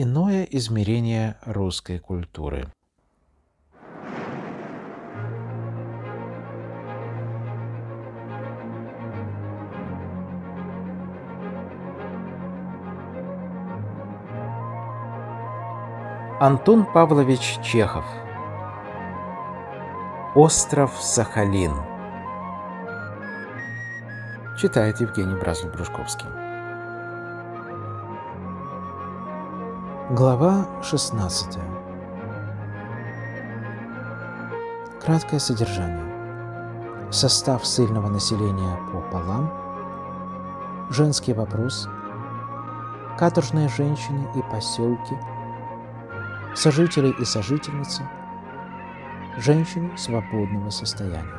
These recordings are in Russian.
иное измерение русской культуры. Антон Павлович Чехов Остров Сахалин Читает Евгений Бразов-Брюшковский Глава 16. Краткое содержание. Состав сильного населения по полам. Женский вопрос. Каторжные женщины и поселки. Сожители и сожительницы. Женщины свободного состояния.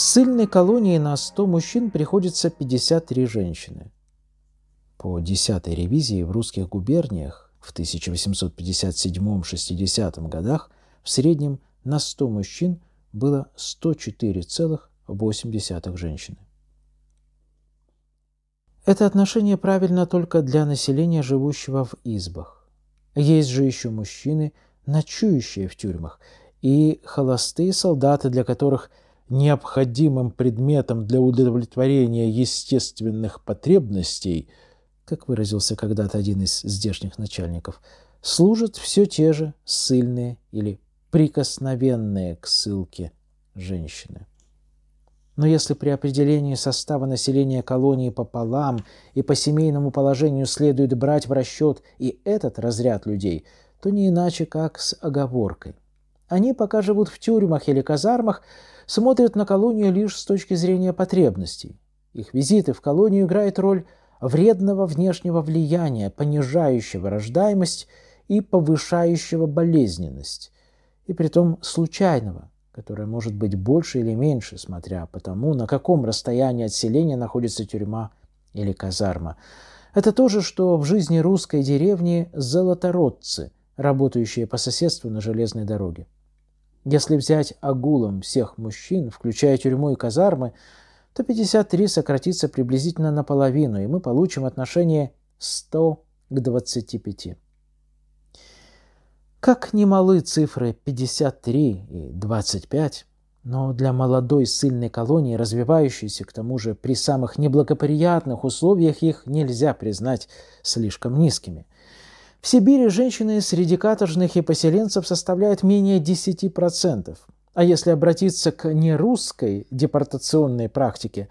В ссыльной колонии на 100 мужчин приходится 53 женщины. По 10 ревизии в русских губерниях в 1857-60 годах в среднем на 100 мужчин было 104,8 женщины. Это отношение правильно только для населения, живущего в избах. Есть же еще мужчины, ночующие в тюрьмах, и холостые солдаты, для которых – необходимым предметом для удовлетворения естественных потребностей, как выразился когда-то один из здешних начальников, служат все те же сильные или прикосновенные к ссылке женщины. Но если при определении состава населения колонии пополам и по семейному положению следует брать в расчет и этот разряд людей, то не иначе как с оговоркой. Они пока живут в тюрьмах или казармах, смотрят на колонию лишь с точки зрения потребностей. Их визиты в колонию играют роль вредного внешнего влияния, понижающего рождаемость и повышающего болезненность, и притом случайного, которое может быть больше или меньше, смотря по тому, на каком расстоянии от селения находится тюрьма или казарма. Это то же, что в жизни русской деревни золотородцы, работающие по соседству на железной дороге. Если взять агулом всех мужчин, включая тюрьму и казармы, то 53 сократится приблизительно наполовину, и мы получим отношение 100 к 25. Как ни малы цифры 53 и 25, но для молодой сильной колонии, развивающейся, к тому же при самых неблагоприятных условиях, их нельзя признать слишком низкими. В Сибири женщины среди каторжных и поселенцев составляют менее 10%. А если обратиться к нерусской депортационной практике,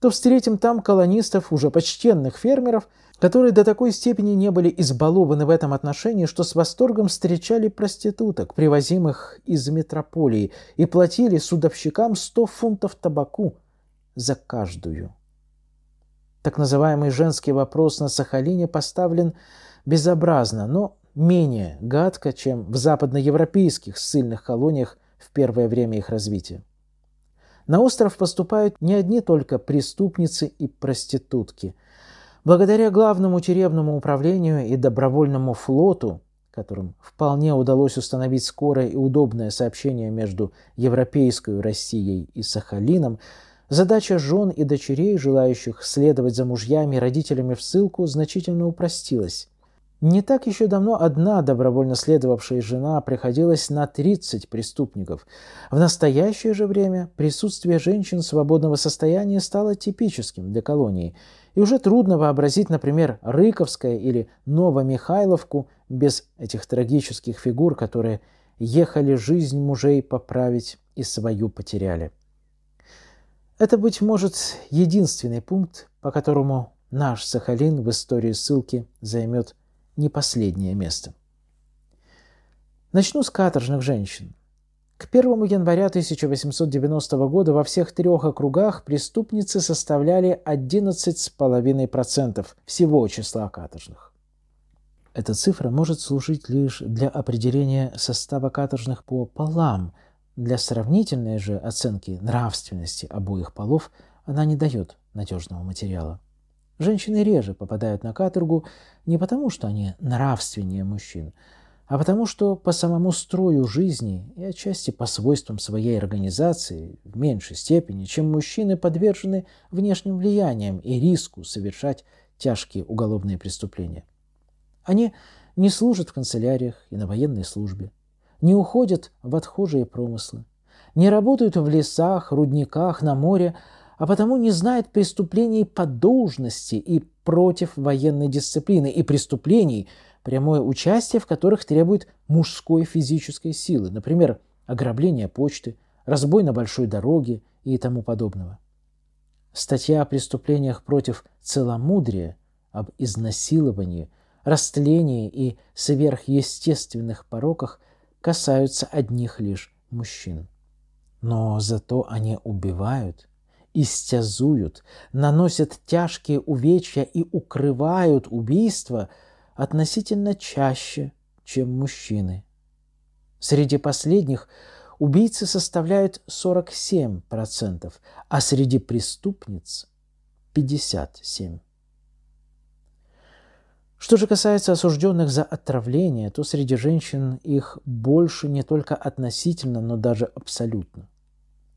то встретим там колонистов, уже почтенных фермеров, которые до такой степени не были избалованы в этом отношении, что с восторгом встречали проституток, привозимых из метрополии, и платили судовщикам 100 фунтов табаку за каждую. Так называемый женский вопрос на Сахалине поставлен безобразно, но менее гадко, чем в западноевропейских ссыльных колониях в первое время их развития. На остров поступают не одни только преступницы и проститутки. Благодаря главному тюремному управлению и добровольному флоту, которым вполне удалось установить скорое и удобное сообщение между Европейской Россией и Сахалином, задача жен и дочерей, желающих следовать за мужьями и родителями в ссылку, значительно упростилась. Не так еще давно одна добровольно следовавшая жена приходилась на 30 преступников. В настоящее же время присутствие женщин свободного состояния стало типическим для колонии, и уже трудно вообразить, например, Рыковское или Новомихайловку без этих трагических фигур, которые ехали жизнь мужей поправить и свою потеряли. Это, быть может, единственный пункт, по которому наш Сахалин в истории ссылки займет не последнее место. Начну с каторжных женщин. К 1 января 1890 года во всех трех округах преступницы составляли 11,5% всего числа каторжных. Эта цифра может служить лишь для определения состава каторжных по полам. Для сравнительной же оценки нравственности обоих полов она не дает надежного материала. Женщины реже попадают на каторгу не потому, что они нравственнее мужчин, а потому что по самому строю жизни и отчасти по свойствам своей организации в меньшей степени, чем мужчины подвержены внешним влияниям и риску совершать тяжкие уголовные преступления. Они не служат в канцеляриях и на военной службе, не уходят в отхожие промыслы, не работают в лесах, рудниках, на море, а потому не знает преступлений по должности и против военной дисциплины, и преступлений, прямое участие в которых требует мужской физической силы, например, ограбление почты, разбой на большой дороге и тому подобного. Статья о преступлениях против целомудрия, об изнасиловании, растлении и сверхъестественных пороках касаются одних лишь мужчин. Но зато они убивают – истязуют, наносят тяжкие увечья и укрывают убийства относительно чаще, чем мужчины. Среди последних убийцы составляют 47%, а среди преступниц – 57%. Что же касается осужденных за отравление, то среди женщин их больше не только относительно, но даже абсолютно.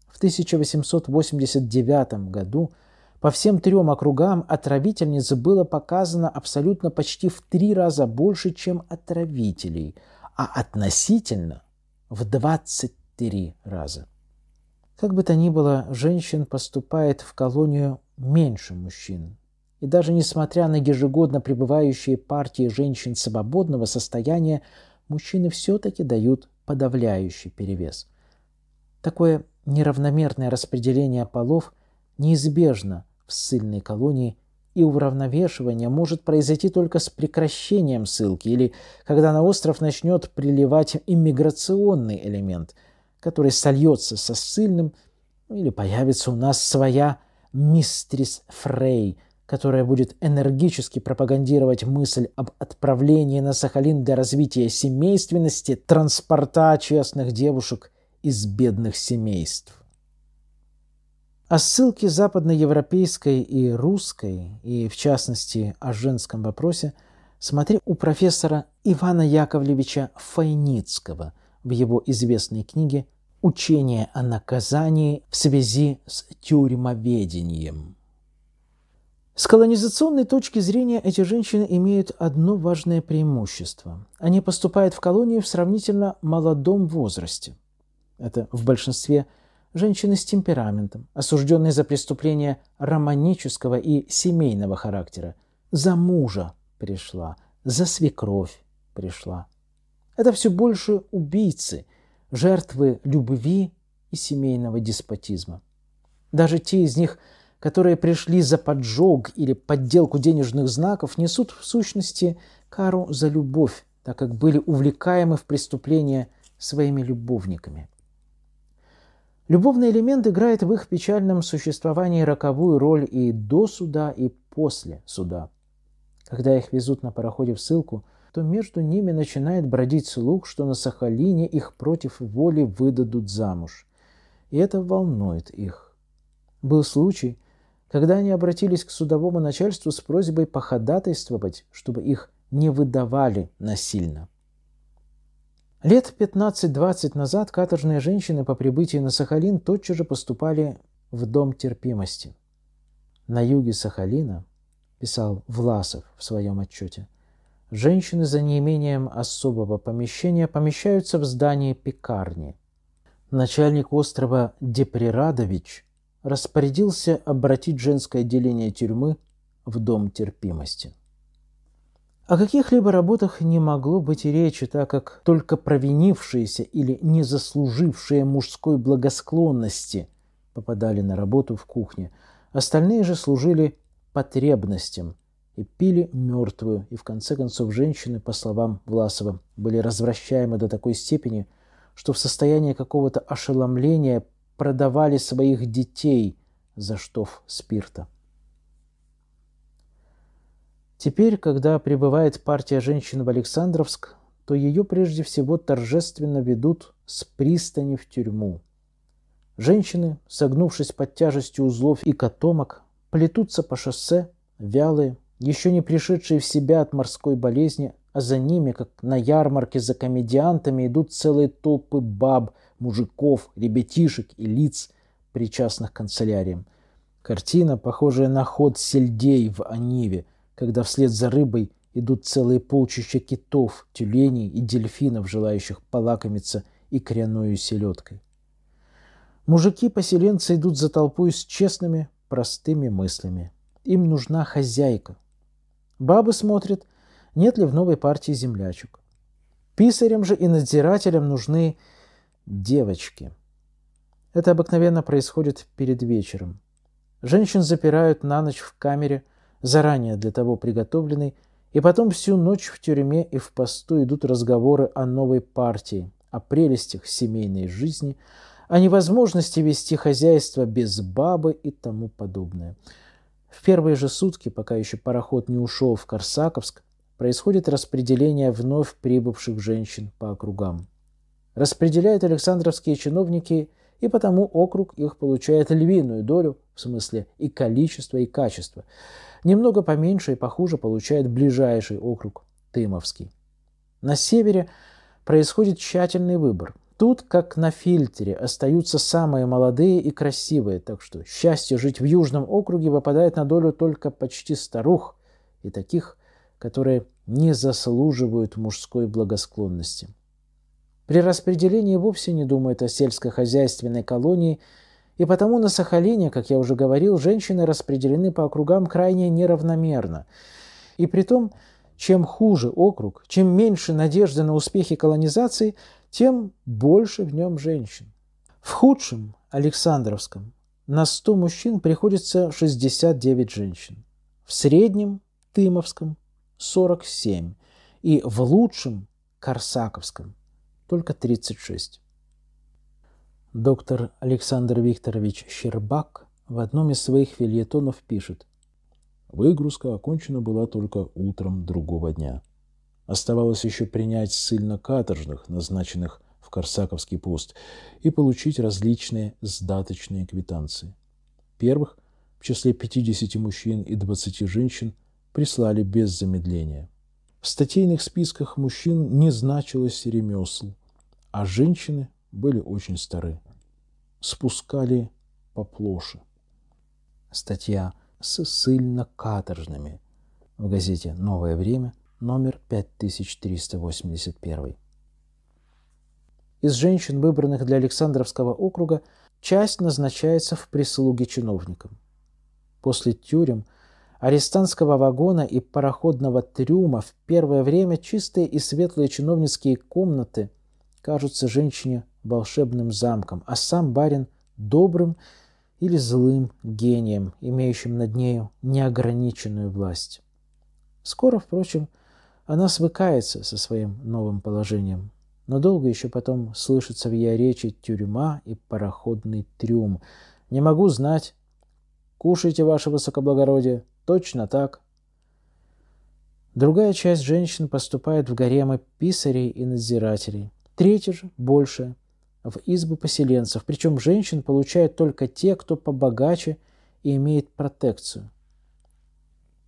В 1889 году по всем трем округам отравительниц было показано абсолютно почти в три раза больше, чем отравителей, а относительно в 23 раза. Как бы то ни было, женщин поступает в колонию меньше мужчин. И даже несмотря на ежегодно пребывающие партии женщин свободного состояния, мужчины все-таки дают подавляющий перевес. Такое неравномерное распределение полов неизбежно в ссыльной колонии, и уравновешивание может произойти только с прекращением ссылки или когда на остров начнет приливать иммиграционный элемент, который сольется со ссыльным, или появится у нас своя мистрис Фрей, которая будет энергически пропагандировать мысль об отправлении на Сахалин для развития семейственности, транспорта честных девушек – из бедных семейств. О а ссылке западноевропейской и русской, и в частности о женском вопросе, смотри у профессора Ивана Яковлевича Файницкого в его известной книге «Учение о наказании в связи с тюрьмоведением». С колонизационной точки зрения эти женщины имеют одно важное преимущество. Они поступают в колонию в сравнительно молодом возрасте – это в большинстве женщины с темпераментом, осужденные за преступления романического и семейного характера. За мужа пришла, за свекровь пришла. Это все больше убийцы, жертвы любви и семейного деспотизма. Даже те из них, которые пришли за поджог или подделку денежных знаков, несут в сущности кару за любовь, так как были увлекаемы в преступление своими любовниками – Любовный элемент играет в их печальном существовании роковую роль и до суда, и после суда. Когда их везут на пароходе в ссылку, то между ними начинает бродить слух, что на Сахалине их против воли выдадут замуж. И это волнует их. Был случай, когда они обратились к судовому начальству с просьбой походатайствовать, чтобы их не выдавали насильно – Лет 15-20 назад каторжные женщины по прибытии на Сахалин тотчас же поступали в Дом терпимости. На юге Сахалина, писал Власов в своем отчете, женщины за неимением особого помещения помещаются в здании пекарни. Начальник острова Деприрадович распорядился обратить женское отделение тюрьмы в Дом терпимости. О каких-либо работах не могло быть и речи, так как только провинившиеся или не заслужившие мужской благосклонности попадали на работу в кухне. Остальные же служили потребностям и пили мертвую. И в конце концов женщины, по словам Власова, были развращаемы до такой степени, что в состоянии какого-то ошеломления продавали своих детей за штоф спирта. Теперь, когда прибывает партия женщин в Александровск, то ее прежде всего торжественно ведут с пристани в тюрьму. Женщины, согнувшись под тяжестью узлов и котомок, плетутся по шоссе, вялые, еще не пришедшие в себя от морской болезни, а за ними, как на ярмарке за комедиантами, идут целые толпы баб, мужиков, ребятишек и лиц, причастных канцеляриям. Картина, похожая на ход сельдей в Аниве – когда вслед за рыбой идут целые полчища китов, тюленей и дельфинов, желающих полакомиться и икряною селедкой. Мужики-поселенцы идут за толпой с честными, простыми мыслями. Им нужна хозяйка. Бабы смотрят, нет ли в новой партии землячек. Писарям же и надзирателям нужны девочки. Это обыкновенно происходит перед вечером. Женщин запирают на ночь в камере – заранее для того приготовленный, и потом всю ночь в тюрьме и в посту идут разговоры о новой партии, о прелестях семейной жизни, о невозможности вести хозяйство без бабы и тому подобное. В первые же сутки, пока еще пароход не ушел в Корсаковск, происходит распределение вновь прибывших женщин по округам. Распределяют Александровские чиновники, и потому округ их получает львиную долю, в смысле и количество, и качество – Немного поменьше и похуже получает ближайший округ Тымовский. На севере происходит тщательный выбор. Тут, как на фильтре, остаются самые молодые и красивые, так что счастье жить в Южном округе выпадает на долю только почти старух и таких, которые не заслуживают мужской благосклонности. При распределении вовсе не думают о сельскохозяйственной колонии – и потому на Сахалине, как я уже говорил, женщины распределены по округам крайне неравномерно. И при том, чем хуже округ, чем меньше надежды на успехи колонизации, тем больше в нем женщин. В худшем Александровском на 100 мужчин приходится 69 женщин. В среднем Тымовском 47 и в лучшем Корсаковском только 36. Доктор Александр Викторович Щербак в одном из своих фильетонов пишет. Выгрузка окончена была только утром другого дня. Оставалось еще принять ссыльно-каторжных, назначенных в Корсаковский пост, и получить различные сдаточные квитанции. Первых в числе 50 мужчин и 20 женщин прислали без замедления. В статейных списках мужчин не значилось ремесл, а женщины были очень стары спускали поплоше. Статья с ссыльно-каторжными в газете «Новое время» номер 5381. Из женщин, выбранных для Александровского округа, часть назначается в прислуги чиновникам. После тюрем, арестантского вагона и пароходного трюма в первое время чистые и светлые чиновницкие комнаты кажутся женщине волшебным замком, а сам барин добрым или злым гением, имеющим над нею неограниченную власть. Скоро, впрочем, она свыкается со своим новым положением. Но долго еще потом слышится в ее речи тюрьма и пароходный трюм. «Не могу знать. Кушайте, ваше высокоблагородие. Точно так». Другая часть женщин поступает в гаремы писарей и надзирателей. Треть же больше в избы поселенцев, причем женщин получают только те, кто побогаче и имеет протекцию.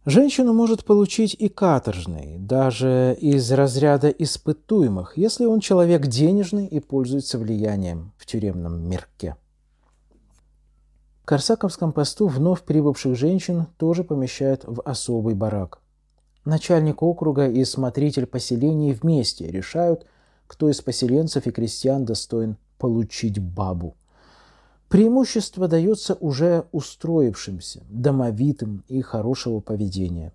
Женщину может получить и каторжный, даже из разряда испытуемых, если он человек денежный и пользуется влиянием в тюремном мирке. В Корсаковском посту вновь прибывших женщин тоже помещают в особый барак. Начальник округа и смотритель поселений вместе решают – кто из поселенцев и крестьян достоин получить бабу. Преимущество дается уже устроившимся, домовитым и хорошего поведения.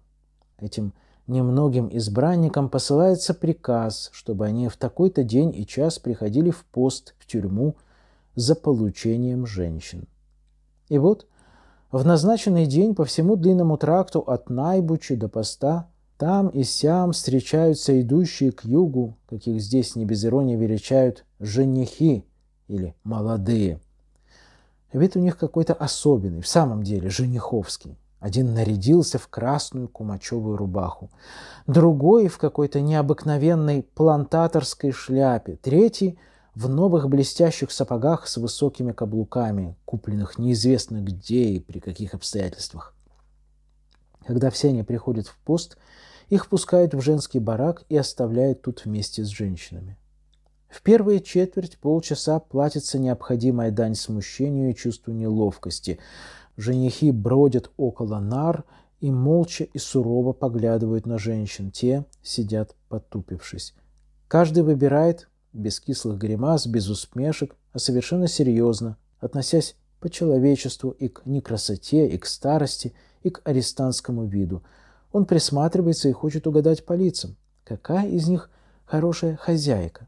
Этим немногим избранникам посылается приказ, чтобы они в такой-то день и час приходили в пост в тюрьму за получением женщин. И вот в назначенный день по всему длинному тракту от Найбучи до поста – там и сям встречаются идущие к югу, каких здесь не без иронии величают «женихи» или «молодые». Вид у них какой-то особенный, в самом деле жениховский. Один нарядился в красную кумачевую рубаху, другой в какой-то необыкновенной плантаторской шляпе, третий в новых блестящих сапогах с высокими каблуками, купленных неизвестно где и при каких обстоятельствах. Когда все они приходят в пост, их пускают в женский барак и оставляют тут вместе с женщинами. В первые четверть полчаса платится необходимая дань смущению и чувству неловкости. Женихи бродят около нар и молча и сурово поглядывают на женщин. Те сидят потупившись. Каждый выбирает без кислых гримас, без усмешек, а совершенно серьезно, относясь по человечеству и к некрасоте, и к старости – и к арестантскому виду. Он присматривается и хочет угадать по лицам, какая из них хорошая хозяйка.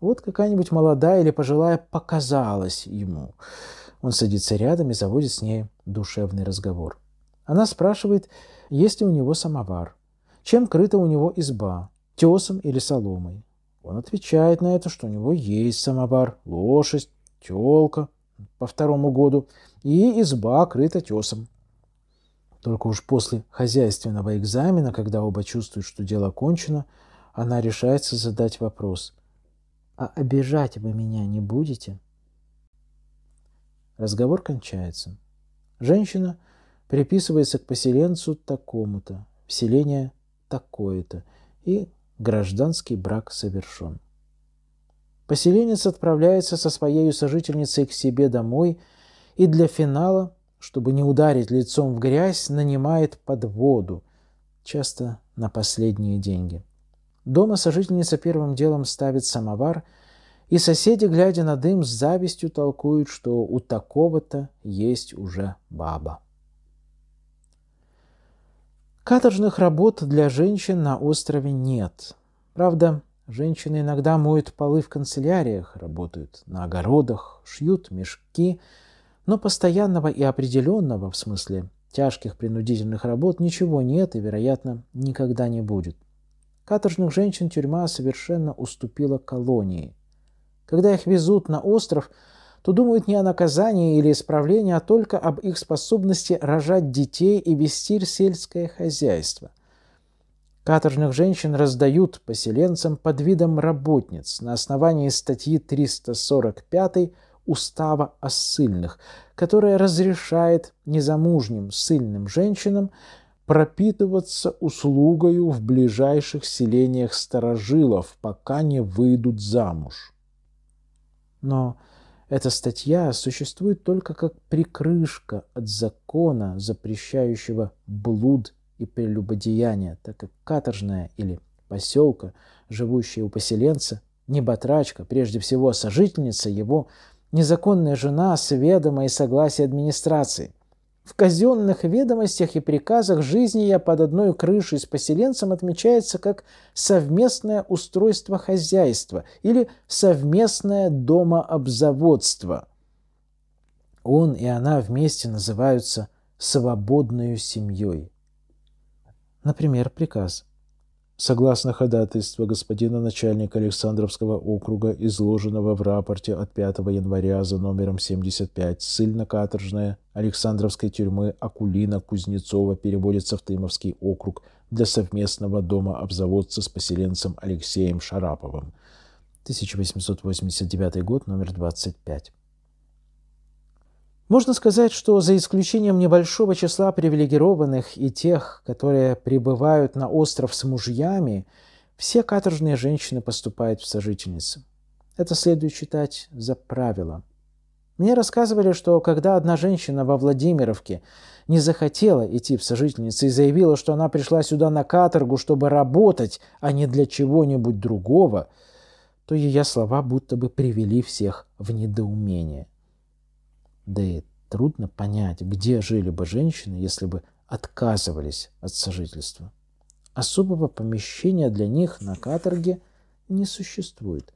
Вот какая-нибудь молодая или пожилая показалась ему. Он садится рядом и заводит с ней душевный разговор. Она спрашивает, есть ли у него самовар, чем крыта у него изба, тесом или соломой. Он отвечает на это, что у него есть самовар, лошадь, телка по второму году и изба крыта тесом. Только уж после хозяйственного экзамена, когда оба чувствуют, что дело кончено, она решается задать вопрос. «А обижать вы меня не будете?» Разговор кончается. Женщина приписывается к поселенцу такому-то, вселение такое-то, и гражданский брак совершен. Поселенец отправляется со своей сожительницей к себе домой, и для финала чтобы не ударить лицом в грязь, нанимает подводу, часто на последние деньги. Дома сожительница первым делом ставит самовар, и соседи, глядя на дым, с завистью толкуют, что у такого-то есть уже баба. Каторжных работ для женщин на острове нет. Правда, женщины иногда моют полы в канцеляриях, работают на огородах, шьют мешки – но постоянного и определенного, в смысле тяжких принудительных работ, ничего нет и, вероятно, никогда не будет. Каторжных женщин тюрьма совершенно уступила колонии. Когда их везут на остров, то думают не о наказании или исправлении, а только об их способности рожать детей и вести сельское хозяйство. Каторжных женщин раздают поселенцам под видом работниц на основании статьи 345 устава о ссыльных, которая разрешает незамужним ссыльным женщинам пропитываться услугою в ближайших селениях старожилов, пока не выйдут замуж. Но эта статья существует только как прикрышка от закона, запрещающего блуд и прелюбодеяние, так как каторжная или поселка, живущая у поселенца, не батрачка, прежде всего сожительница его – незаконная жена с ведома и согласия администрации. В казенных ведомостях и приказах жизни я под одной крышей с поселенцем отмечается как совместное устройство хозяйства или совместное домообзаводство. Он и она вместе называются свободной семьей. Например, приказ – Согласно ходатайству господина начальника Александровского округа, изложенного в рапорте от 5 января за номером 75, ссыльно-каторжная Александровской тюрьмы Акулина Кузнецова переводится в Тымовский округ для совместного дома обзаводца с поселенцем Алексеем Шараповым. 1889 год, номер 25. Можно сказать, что за исключением небольшого числа привилегированных и тех, которые прибывают на остров с мужьями, все каторжные женщины поступают в сожительницы. Это следует считать за правило. Мне рассказывали, что когда одна женщина во Владимировке не захотела идти в сожительницу и заявила, что она пришла сюда на каторгу, чтобы работать, а не для чего-нибудь другого, то ее слова будто бы привели всех в недоумение. Да и трудно понять, где жили бы женщины, если бы отказывались от сожительства. Особого помещения для них на каторге не существует.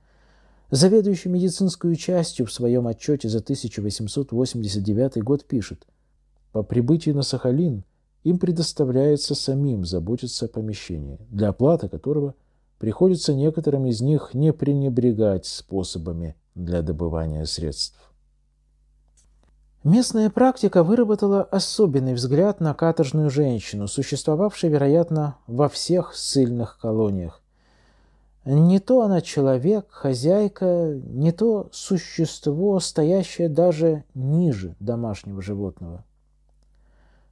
Заведующий медицинской частью в своем отчете за 1889 год пишет «По прибытии на Сахалин им предоставляется самим заботиться о помещении, для оплаты которого приходится некоторым из них не пренебрегать способами для добывания средств». Местная практика выработала особенный взгляд на каторжную женщину, существовавшую, вероятно, во всех сильных колониях. Не то она человек, хозяйка, не то существо, стоящее даже ниже домашнего животного.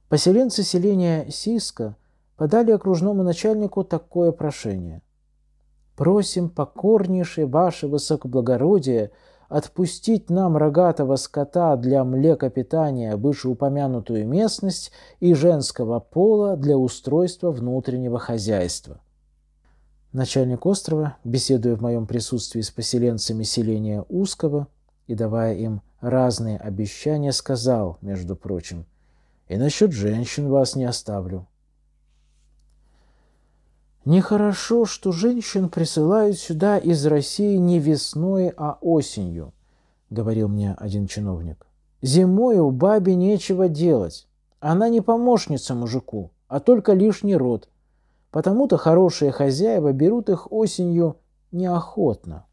Поселенцы селения Сиска подали окружному начальнику такое прошение. «Просим покорнейшее ваше высокоблагородие – отпустить нам рогатого скота для млекопитания вышеупомянутую местность и женского пола для устройства внутреннего хозяйства. Начальник острова, беседуя в моем присутствии с поселенцами селения Узкого и давая им разные обещания, сказал, между прочим, «И насчет женщин вас не оставлю. Нехорошо, что женщин присылают сюда из России не весной, а осенью, говорил мне один чиновник. Зимой у бабе нечего делать. Она не помощница мужику, а только лишний род. Потому-то хорошие хозяева берут их осенью неохотно.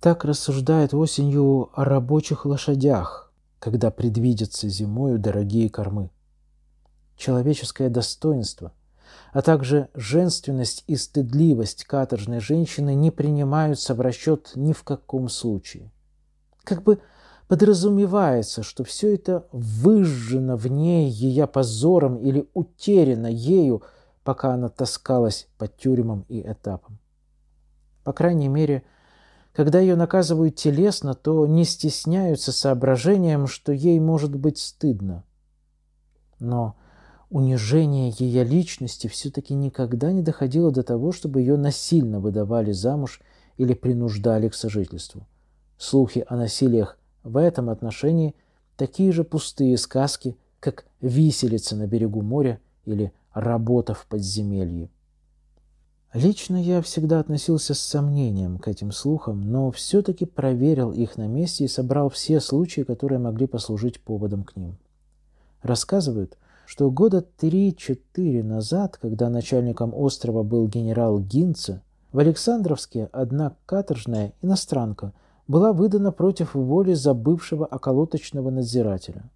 Так рассуждает осенью о рабочих лошадях, когда предвидятся зимою дорогие кормы. Человеческое достоинство – а также женственность и стыдливость каторжной женщины не принимаются в расчет ни в каком случае. Как бы подразумевается, что все это выжжено в ней ее позором или утеряно ею, пока она таскалась по тюрьмам и этапам. По крайней мере, когда ее наказывают телесно, то не стесняются соображением, что ей может быть стыдно. Но унижение ее личности все-таки никогда не доходило до того, чтобы ее насильно выдавали замуж или принуждали к сожительству. Слухи о насилиях в этом отношении такие же пустые сказки, как виселица на берегу моря или работа в подземелье. Лично я всегда относился с сомнением к этим слухам, но все-таки проверил их на месте и собрал все случаи, которые могли послужить поводом к ним. Рассказывают – что года три-четыре назад, когда начальником острова был генерал Гинце, в Александровске одна каторжная иностранка была выдана против воли забывшего околоточного надзирателя.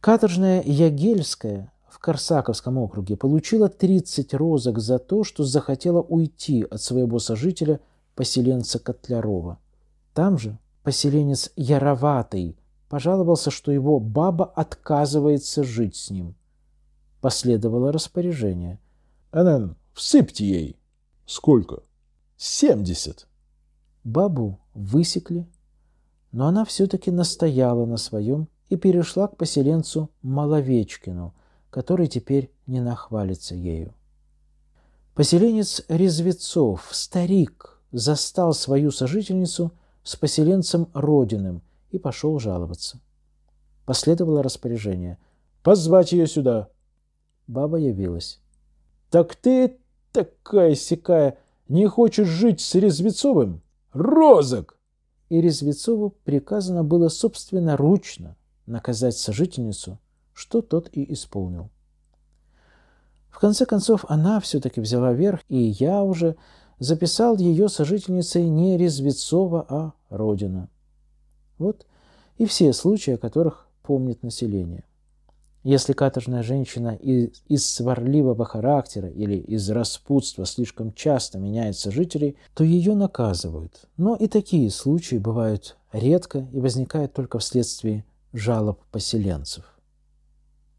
Каторжная Ягельская в Корсаковском округе получила 30 розок за то, что захотела уйти от своего сожителя, поселенца Котлярова. Там же поселенец Яроватый – пожаловался, что его баба отказывается жить с ним. Последовало распоряжение. «Энэн, всыпьте ей!» «Сколько?» «Семьдесят!» Бабу высекли, но она все-таки настояла на своем и перешла к поселенцу Маловечкину, который теперь не нахвалится ею. Поселенец Резвецов, старик, застал свою сожительницу с поселенцем Родиным и пошел жаловаться. Последовало распоряжение «Позвать ее сюда!» Баба явилась. «Так ты такая-сякая, не хочешь жить с Резвецовым? Розок!» И Резвецову приказано было собственноручно наказать сожительницу, что тот и исполнил. В конце концов, она все-таки взяла верх, и я уже записал ее сожительницей не Резвецова, а Родина. Вот и все случаи, о которых помнит население. Если каторжная женщина из, из сварливого характера или из распутства слишком часто меняет сожителей, то ее наказывают. Но и такие случаи бывают редко и возникают только вследствие жалоб поселенцев.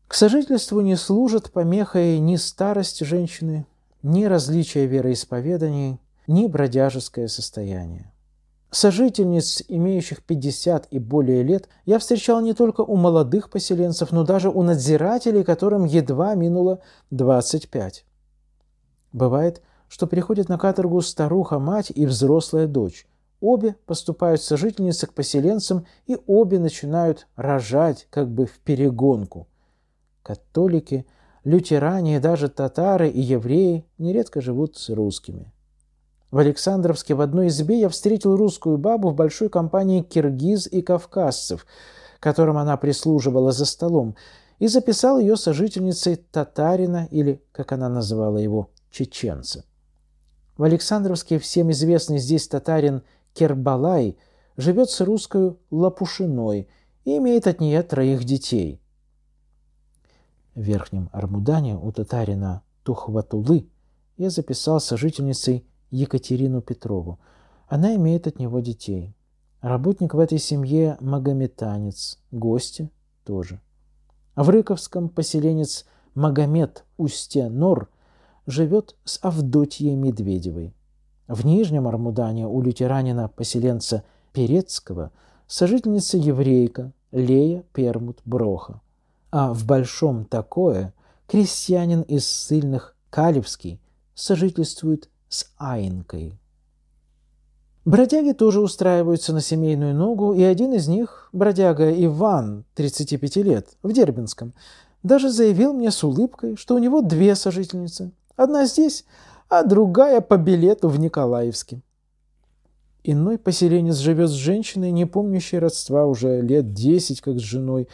К сожительству не служат помехой ни старость женщины, ни различия вероисповеданий, ни бродяжеское состояние. Сожительниц, имеющих 50 и более лет, я встречал не только у молодых поселенцев, но даже у надзирателей, которым едва минуло 25. Бывает, что приходит на каторгу старуха-мать и взрослая дочь. Обе поступают сожительницы к поселенцам, и обе начинают рожать как бы в перегонку. Католики, лютеране даже татары и евреи нередко живут с русскими. В Александровске в одной избе я встретил русскую бабу в большой компании киргиз и кавказцев, которым она прислуживала за столом, и записал ее сожительницей татарина или, как она называла его, чеченца. В Александровске всем известный здесь татарин Кербалай живет с русской Лапушиной и имеет от нее троих детей. В Верхнем Армудане у татарина Тухватулы я записал сожительницей Екатерину Петрову. Она имеет от него детей. Работник в этой семье – магометанец, гости – тоже. В Рыковском поселенец Магомед Устья-Нор живет с Авдотьей Медведевой. В Нижнем Армудане у лютеранина-поселенца Перецкого сожительница еврейка Лея Пермут-Броха. А в Большом Такое крестьянин из сильных Калевский сожительствует с Аинкой. Бродяги тоже устраиваются на семейную ногу, и один из них, бродяга Иван, 35 лет, в Дербинском, даже заявил мне с улыбкой, что у него две сожительницы. Одна здесь, а другая по билету в Николаевске. Иной поселенец живет с женщиной, не помнящей родства уже лет десять, как с женой,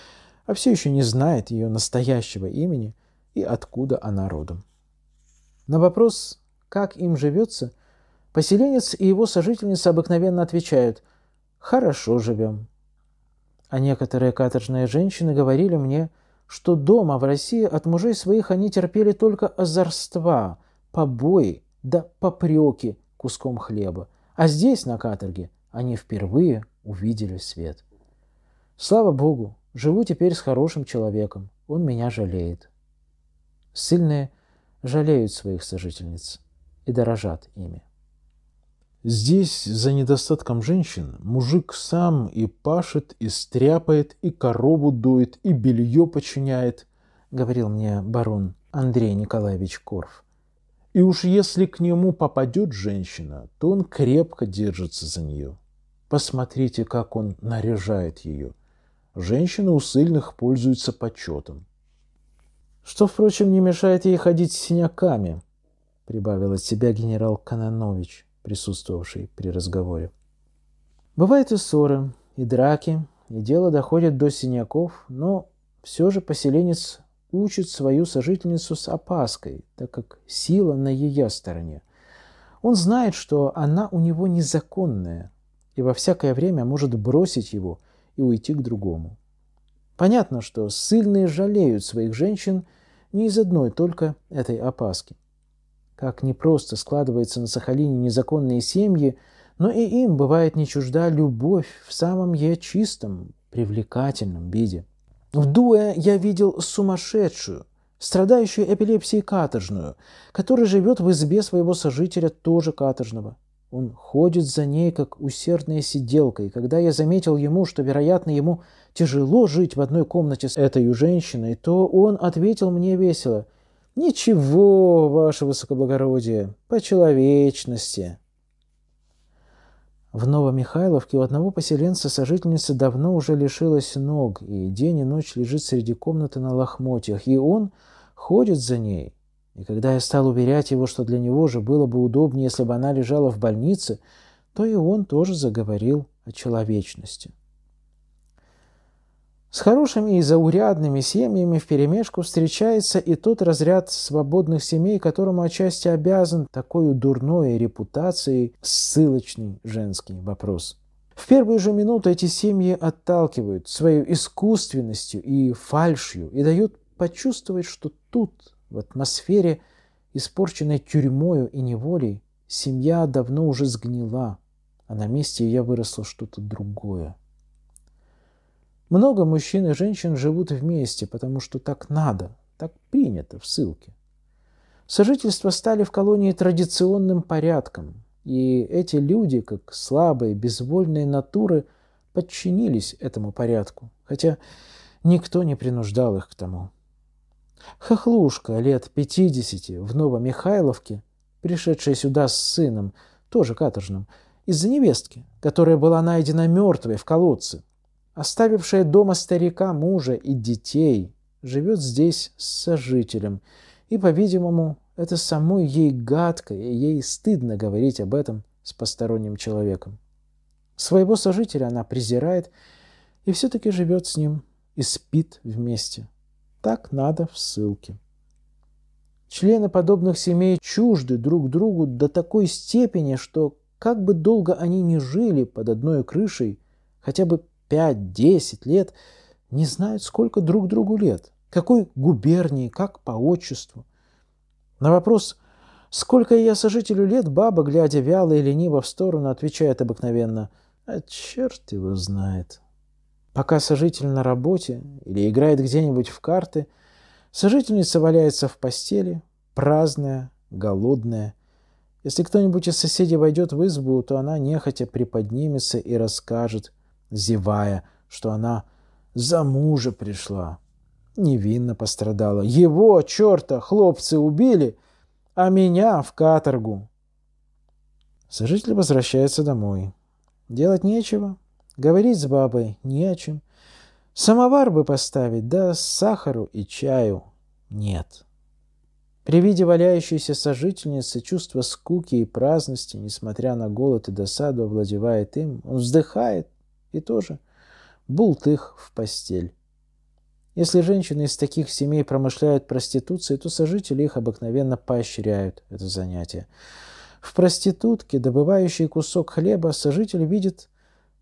а все еще не знает ее настоящего имени и откуда она родом. На вопрос, как им живется, поселенец и его сожительница обыкновенно отвечают «хорошо живем». А некоторые каторжные женщины говорили мне, что дома в России от мужей своих они терпели только озорства, побои да попреки куском хлеба, а здесь, на каторге, они впервые увидели свет. Слава Богу, живу теперь с хорошим человеком, он меня жалеет. Сильные жалеют своих сожительниц и дорожат ими. Здесь за недостатком женщин мужик сам и пашет, и стряпает, и коробу дует, и белье починяет, говорил мне барон Андрей Николаевич Корф. И уж если к нему попадет женщина, то он крепко держится за нее. Посмотрите, как он наряжает ее. Женщины у сыльных пользуются почетом. Что, впрочем, не мешает ей ходить с синяками – прибавил от себя генерал Кононович, присутствовавший при разговоре. Бывают и ссоры, и драки, и дело доходит до синяков, но все же поселенец учит свою сожительницу с опаской, так как сила на ее стороне. Он знает, что она у него незаконная, и во всякое время может бросить его и уйти к другому. Понятно, что сильные жалеют своих женщин не из одной только этой опаски – как непросто складываются на Сахалине незаконные семьи, но и им бывает не чужда любовь в самом ее чистом, привлекательном виде. В Дуэ я видел сумасшедшую, страдающую эпилепсией каторжную, которая живет в избе своего сожителя тоже каторжного. Он ходит за ней, как усердная сиделка, и когда я заметил ему, что, вероятно, ему тяжело жить в одной комнате с этой женщиной, то он ответил мне весело – «Ничего, ваше высокоблагородие, по человечности». В Новомихайловке у одного поселенца сожительница давно уже лишилась ног, и день и ночь лежит среди комнаты на лохмотьях, и он ходит за ней. И когда я стал уверять его, что для него же было бы удобнее, если бы она лежала в больнице, то и он тоже заговорил о человечности. С хорошими и заурядными семьями вперемешку встречается и тот разряд свободных семей, которому отчасти обязан такой дурной репутацией ссылочный женский вопрос. В первую же минуту эти семьи отталкивают свою искусственностью и фальшью и дают почувствовать, что тут, в атмосфере, испорченной тюрьмою и неволей, семья давно уже сгнила, а на месте ее выросло что-то другое. Много мужчин и женщин живут вместе, потому что так надо, так принято в ссылке. Сожительства стали в колонии традиционным порядком, и эти люди, как слабые, безвольные натуры, подчинились этому порядку, хотя никто не принуждал их к тому. Хохлушка лет пятидесяти в Новомихайловке, пришедшая сюда с сыном, тоже каторжным, из-за невестки, которая была найдена мертвой в колодце оставившая дома старика, мужа и детей, живет здесь с сожителем, и, по-видимому, это самой ей гадко, и ей стыдно говорить об этом с посторонним человеком. Своего сожителя она презирает и все-таки живет с ним и спит вместе. Так надо в ссылке. Члены подобных семей чужды друг другу до такой степени, что как бы долго они ни жили под одной крышей, хотя бы 5-10 лет, не знают, сколько друг другу лет, какой губернии, как по отчеству. На вопрос «Сколько я сожителю лет?» баба, глядя вяло и лениво в сторону, отвечает обыкновенно «А черт его знает». Пока сожитель на работе или играет где-нибудь в карты, сожительница валяется в постели, праздная, голодная. Если кто-нибудь из соседей войдет в избу, то она нехотя приподнимется и расскажет – зевая, что она за мужа пришла. Невинно пострадала. Его, черта, хлопцы убили, а меня в каторгу. Сожитель возвращается домой. Делать нечего, говорить с бабой не о чем. Самовар бы поставить, да сахару и чаю нет. При виде валяющейся сожительницы чувство скуки и праздности, несмотря на голод и досаду, овладевает им. Он вздыхает, и тоже бултых в постель. Если женщины из таких семей промышляют проституцией, то сожители их обыкновенно поощряют это занятие. В проститутке, добывающей кусок хлеба, сожитель видит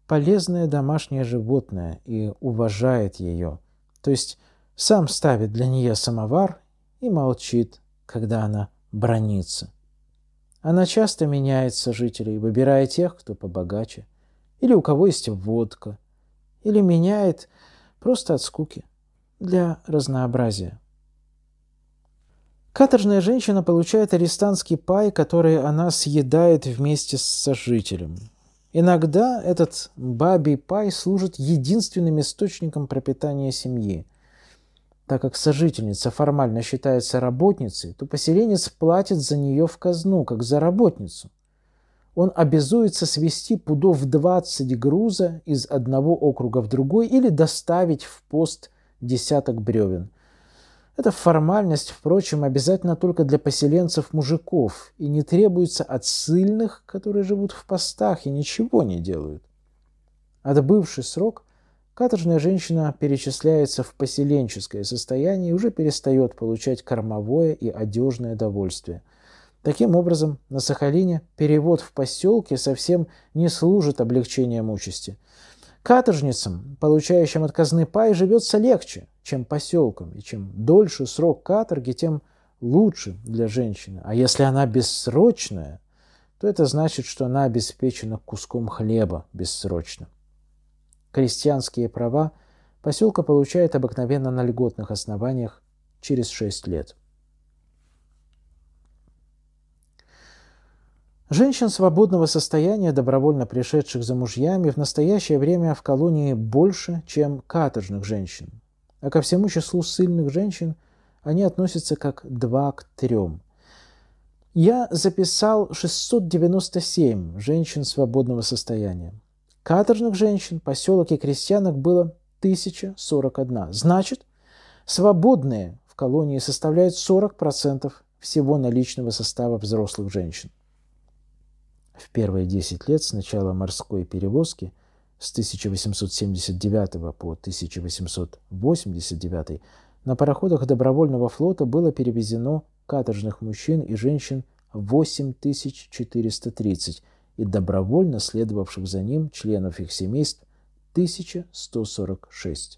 полезное домашнее животное и уважает ее. То есть сам ставит для нее самовар и молчит, когда она бронится. Она часто меняет сожителей, выбирая тех, кто побогаче – или у кого есть водка, или меняет просто от скуки, для разнообразия. Каторжная женщина получает арестантский пай, который она съедает вместе с сожителем. Иногда этот бабий пай служит единственным источником пропитания семьи. Так как сожительница формально считается работницей, то поселенец платит за нее в казну, как за работницу он обязуется свести пудов 20 груза из одного округа в другой или доставить в пост десяток бревен. Эта формальность, впрочем, обязательно только для поселенцев-мужиков и не требуется от сильных, которые живут в постах и ничего не делают. Отбывший срок, каторжная женщина перечисляется в поселенческое состояние и уже перестает получать кормовое и одежное довольствие – Таким образом, на Сахалине перевод в поселки совсем не служит облегчением участи. Каторжницам, получающим отказный пай, живется легче, чем поселкам, и чем дольше срок каторги, тем лучше для женщины. А если она бессрочная, то это значит, что она обеспечена куском хлеба бессрочно. Крестьянские права поселка получает обыкновенно на льготных основаниях через 6 лет. Женщин свободного состояния, добровольно пришедших за мужьями, в настоящее время в колонии больше, чем каторжных женщин. А ко всему числу сильных женщин они относятся как два к трем. Я записал 697 женщин свободного состояния. Каторжных женщин, поселок и крестьянок было 1041. Значит, свободные в колонии составляют 40% всего наличного состава взрослых женщин. В первые 10 лет с начала морской перевозки с 1879 по 1889 на пароходах добровольного флота было перевезено каторжных мужчин и женщин 8430 и добровольно следовавших за ним членов их семейств 1146.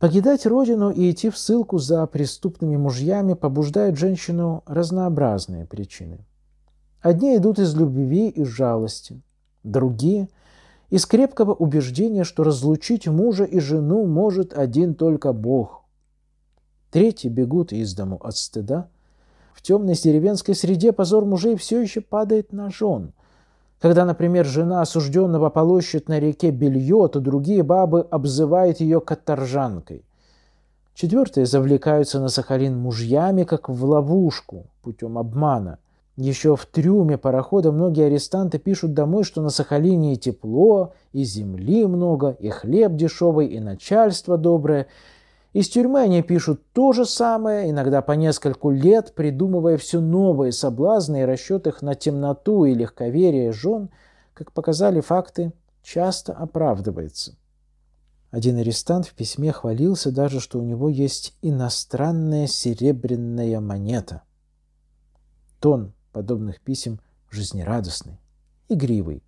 Покидать родину и идти в ссылку за преступными мужьями побуждают женщину разнообразные причины – Одни идут из любви и жалости, другие – из крепкого убеждения, что разлучить мужа и жену может один только Бог. Третьи бегут из дому от стыда. В темной деревенской среде позор мужей все еще падает на жен. Когда, например, жена осужденного полощет на реке белье, то другие бабы обзывают ее каторжанкой – Четвертые завлекаются на Сахалин мужьями, как в ловушку, путем обмана. Еще в трюме парохода многие арестанты пишут домой, что на Сахалине и тепло, и земли много, и хлеб дешевый, и начальство доброе. Из тюрьмы они пишут то же самое, иногда по нескольку лет, придумывая все новые соблазны и расчет их на темноту и легковерие жен, как показали факты, часто оправдывается. Один арестант в письме хвалился даже, что у него есть иностранная серебряная монета. Тон подобных писем жизнерадостный, игривый.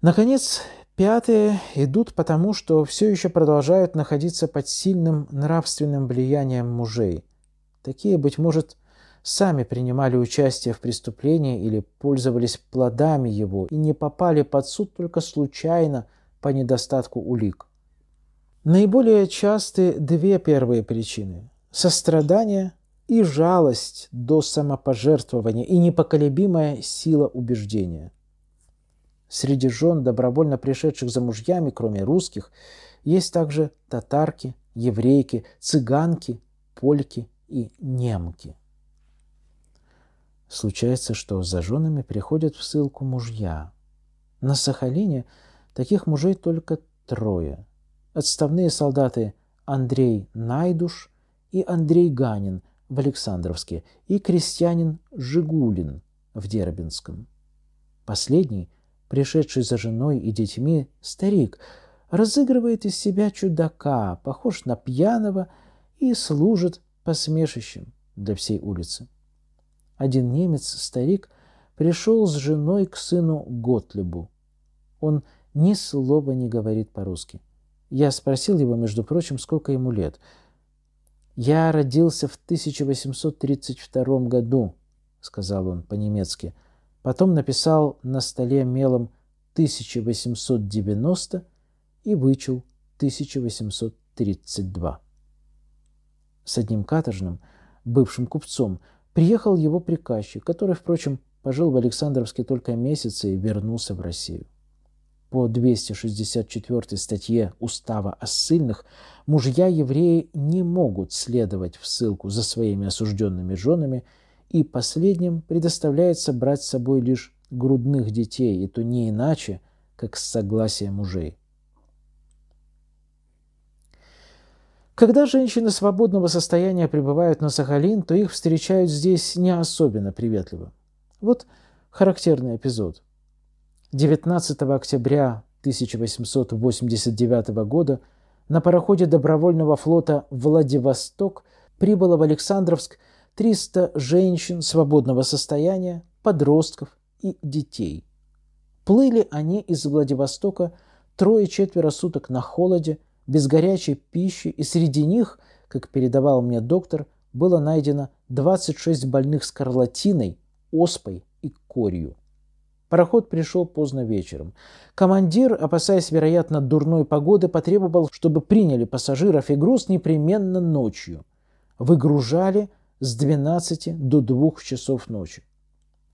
Наконец, пятые идут потому, что все еще продолжают находиться под сильным нравственным влиянием мужей. Такие, быть может, сами принимали участие в преступлении или пользовались плодами его и не попали под суд только случайно по недостатку улик. Наиболее часты две первые причины – сострадание и жалость до самопожертвования, и непоколебимая сила убеждения. Среди жен, добровольно пришедших за мужьями, кроме русских, есть также татарки, еврейки, цыганки, польки и немки. Случается, что за женами приходят в ссылку мужья. На Сахалине таких мужей только трое. Отставные солдаты Андрей Найдуш и Андрей Ганин – в Александровске и крестьянин Жигулин в Дербинском. Последний, пришедший за женой и детьми, старик, разыгрывает из себя чудака, похож на пьяного и служит посмешищем для всей улицы. Один немец-старик пришел с женой к сыну Готлебу. Он ни слова не говорит по-русски. Я спросил его, между прочим, сколько ему лет – «Я родился в 1832 году», — сказал он по-немецки. Потом написал на столе мелом 1890 и вычел 1832. С одним каторжным, бывшим купцом, приехал его приказчик, который, впрочем, пожил в Александровске только месяц и вернулся в Россию по 264 статье Устава о ссыльных, мужья евреи не могут следовать в ссылку за своими осужденными женами, и последним предоставляется брать с собой лишь грудных детей, и то не иначе, как с согласия мужей. Когда женщины свободного состояния прибывают на Сахалин, то их встречают здесь не особенно приветливо. Вот характерный эпизод – 19 октября 1889 года на пароходе добровольного флота «Владивосток» прибыло в Александровск 300 женщин свободного состояния, подростков и детей. Плыли они из Владивостока трое-четверо суток на холоде, без горячей пищи, и среди них, как передавал мне доктор, было найдено 26 больных скарлатиной, оспой и корью. Пароход пришел поздно вечером. Командир, опасаясь, вероятно, дурной погоды, потребовал, чтобы приняли пассажиров и груз непременно ночью. Выгружали с 12 до 2 часов ночи.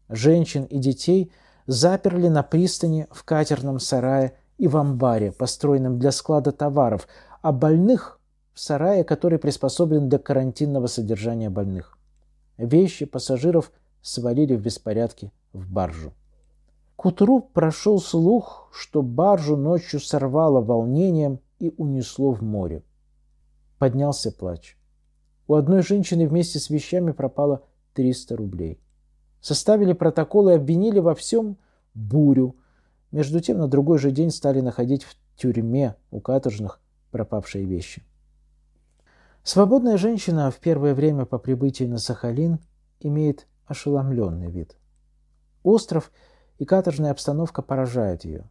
Женщин и детей заперли на пристани в катерном сарае и в амбаре, построенном для склада товаров, а больных в сарае, который приспособлен для карантинного содержания больных. Вещи пассажиров свалили в беспорядке в баржу. К утру прошел слух, что баржу ночью сорвало волнением и унесло в море. Поднялся плач. У одной женщины вместе с вещами пропало 300 рублей. Составили протокол и обвинили во всем бурю. Между тем, на другой же день стали находить в тюрьме у каторжных пропавшие вещи. Свободная женщина в первое время по прибытии на Сахалин имеет ошеломленный вид. Остров – и каторжная обстановка поражает ее.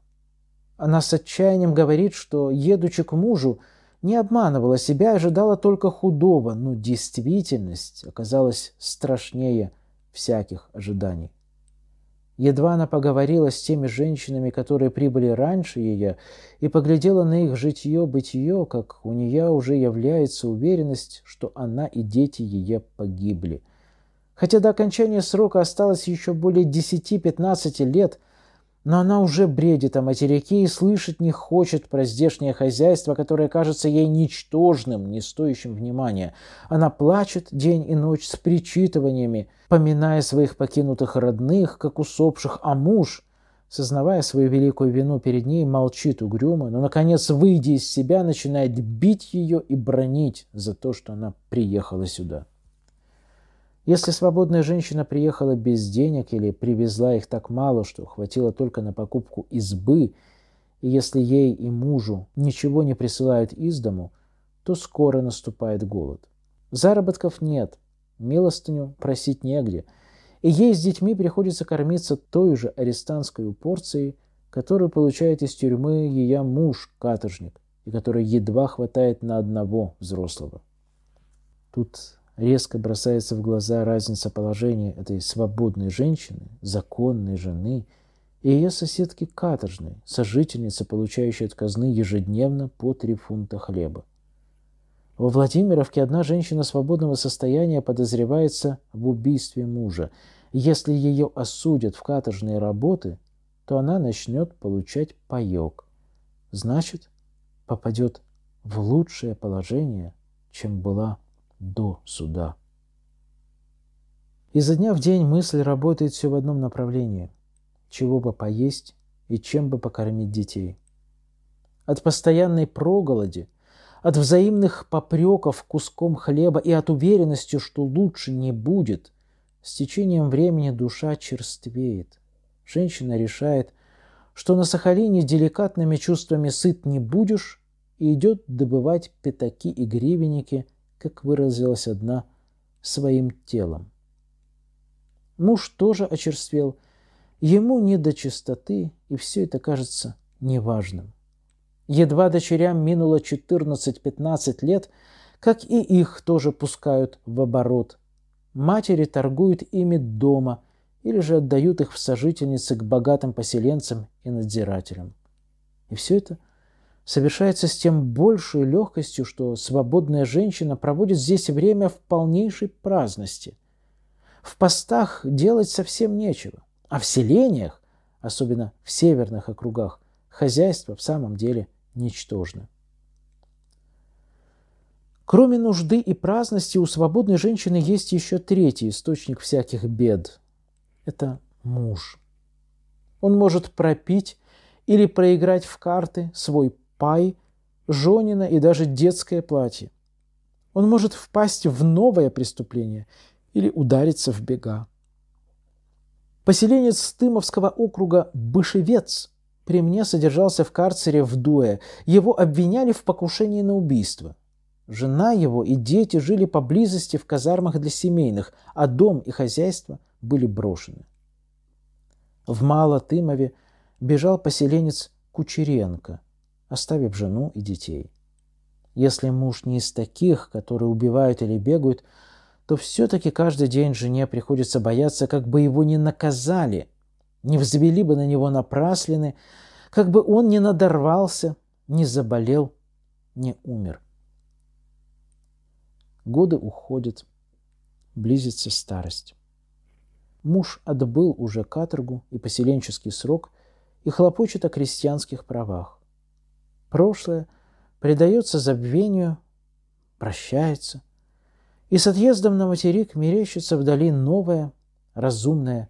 Она с отчаянием говорит, что, едучи к мужу, не обманывала себя и ожидала только худого, но действительность оказалась страшнее всяких ожиданий. Едва она поговорила с теми женщинами, которые прибыли раньше ее, и поглядела на их житье-бытие, как у нее уже является уверенность, что она и дети ее погибли – Хотя до окончания срока осталось еще более 10-15 лет, но она уже бредит о материке и слышать не хочет про здешнее хозяйство, которое кажется ей ничтожным, не стоящим внимания. Она плачет день и ночь с причитываниями, поминая своих покинутых родных, как усопших, а муж, сознавая свою великую вину перед ней, молчит угрюмо, но, наконец, выйдя из себя, начинает бить ее и бронить за то, что она приехала сюда. Если свободная женщина приехала без денег или привезла их так мало, что хватило только на покупку избы, и если ей и мужу ничего не присылают из дому, то скоро наступает голод. Заработков нет, милостыню просить негде, и ей с детьми приходится кормиться той же арестантской порцией, которую получает из тюрьмы ее муж-каторжник, и которая едва хватает на одного взрослого. Тут резко бросается в глаза разница положения этой свободной женщины, законной жены, и ее соседки каторжной, сожительницы, получающей от казны ежедневно по три фунта хлеба. Во Владимировке одна женщина свободного состояния подозревается в убийстве мужа. Если ее осудят в каторжные работы, то она начнет получать паек. Значит, попадет в лучшее положение, чем была до суда. Изо дня в день мысль работает все в одном направлении. Чего бы поесть и чем бы покормить детей. От постоянной проголоди, от взаимных попреков куском хлеба и от уверенности, что лучше не будет, с течением времени душа черствеет. Женщина решает, что на Сахалине деликатными чувствами сыт не будешь и идет добывать пятаки и гривенники – как выразилась одна, своим телом. Муж тоже очерствел, ему не до чистоты, и все это кажется неважным. Едва дочерям минуло 14-15 лет, как и их тоже пускают в оборот. Матери торгуют ими дома или же отдают их в сожительницы к богатым поселенцам и надзирателям. И все это совершается с тем большей легкостью, что свободная женщина проводит здесь время в полнейшей праздности. В постах делать совсем нечего, а в селениях, особенно в северных округах, хозяйство в самом деле ничтожно. Кроме нужды и праздности, у свободной женщины есть еще третий источник всяких бед. Это муж. Он может пропить или проиграть в карты свой пай, Жонина и даже детское платье. Он может впасть в новое преступление или удариться в бега. Поселенец Стымовского округа Бышевец при мне содержался в карцере в Дуэ. Его обвиняли в покушении на убийство. Жена его и дети жили поблизости в казармах для семейных, а дом и хозяйство были брошены. В Малотымове бежал поселенец Кучеренко – оставив жену и детей. Если муж не из таких, которые убивают или бегают, то все-таки каждый день жене приходится бояться, как бы его не наказали, не взвели бы на него напраслины, как бы он не надорвался, не заболел, не умер. Годы уходят, близится старость. Муж отбыл уже каторгу и поселенческий срок и хлопочет о крестьянских правах. Прошлое предается забвению, прощается. И с отъездом на материк мерещится вдали новая, разумная,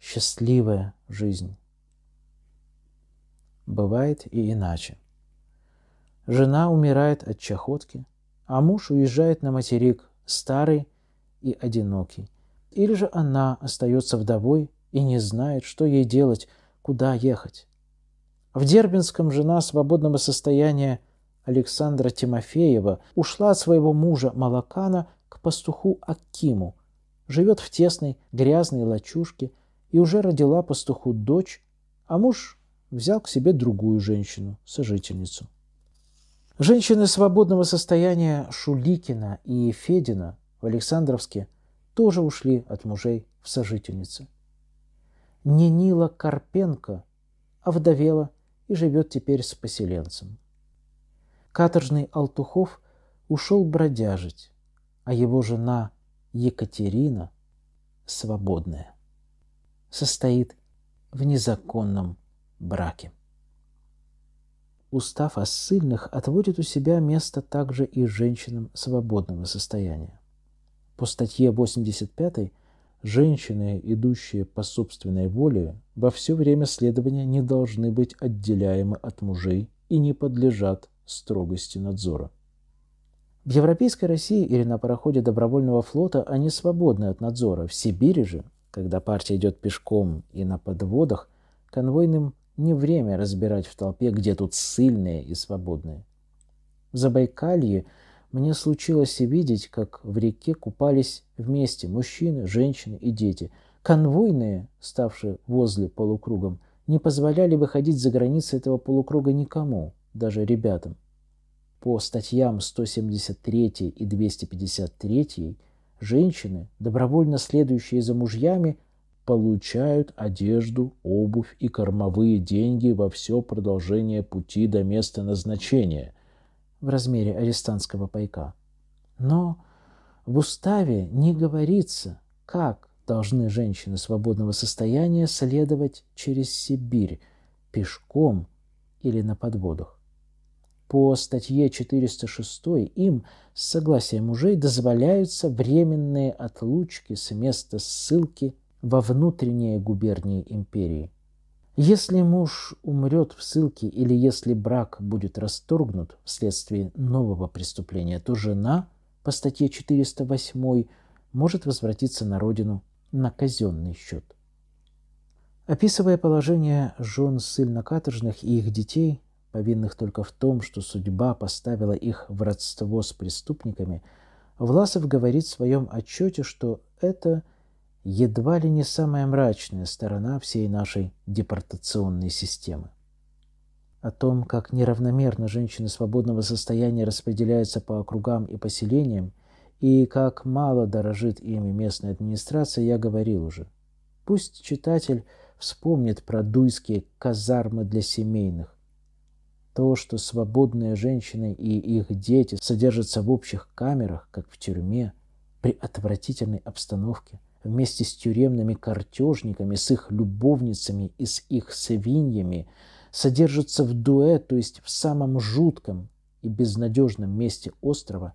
счастливая жизнь. Бывает и иначе. Жена умирает от чахотки, а муж уезжает на материк, старый и одинокий. Или же она остается вдовой и не знает, что ей делать, куда ехать. В Дербинском жена свободного состояния Александра Тимофеева ушла от своего мужа Малакана к пастуху Акиму, живет в тесной грязной лачушке и уже родила пастуху дочь, а муж взял к себе другую женщину, сожительницу. Женщины свободного состояния Шуликина и Федина в Александровске тоже ушли от мужей в сожительницы. Нинила Карпенко овдовела и живет теперь с поселенцем. Каторжный Алтухов ушел бродяжить, а его жена Екатерина, свободная, состоит в незаконном браке. Устав о ссыльных отводит у себя место также и женщинам свободного состояния. По статье 85 Женщины, идущие по собственной воле, во все время следования не должны быть отделяемы от мужей и не подлежат строгости надзора. В Европейской России или на пароходе добровольного флота они свободны от надзора. В Сибири же, когда партия идет пешком и на подводах, конвойным не время разбирать в толпе, где тут сильные и свободные. В Забайкалье – мне случилось и видеть, как в реке купались вместе мужчины, женщины и дети. Конвойные, ставшие возле полукругом, не позволяли выходить за границы этого полукруга никому, даже ребятам. По статьям 173 и 253 женщины, добровольно следующие за мужьями, получают одежду, обувь и кормовые деньги во все продолжение пути до места назначения, в размере арестантского пайка. Но в уставе не говорится, как должны женщины свободного состояния следовать через Сибирь пешком или на подводах. По статье 406 им с согласия мужей дозволяются временные отлучки с места ссылки во внутренние губернии империи, если муж умрет в ссылке или если брак будет расторгнут вследствие нового преступления, то жена по статье 408 может возвратиться на родину на казенный счет. Описывая положение жен ссыльно-каторжных и их детей, повинных только в том, что судьба поставила их в родство с преступниками, Власов говорит в своем отчете, что это – едва ли не самая мрачная сторона всей нашей депортационной системы. О том, как неравномерно женщины свободного состояния распределяются по округам и поселениям, и как мало дорожит ими местная администрация, я говорил уже. Пусть читатель вспомнит про дуйские казармы для семейных. То, что свободные женщины и их дети содержатся в общих камерах, как в тюрьме, при отвратительной обстановке, вместе с тюремными картежниками, с их любовницами и с их свиньями, содержится в дуэ, то есть в самом жутком и безнадежном месте острова,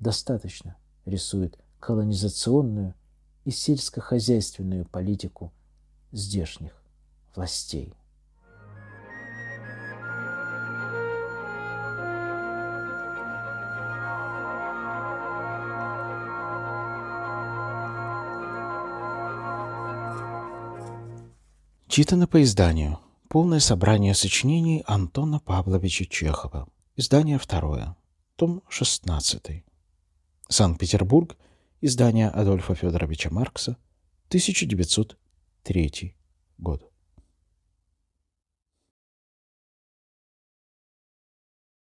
достаточно рисует колонизационную и сельскохозяйственную политику здешних властей. Читано по изданию. Полное собрание сочинений Антона Павловича Чехова. Издание второе. Том 16. Санкт-Петербург. Издание Адольфа Федоровича Маркса. 1903 год.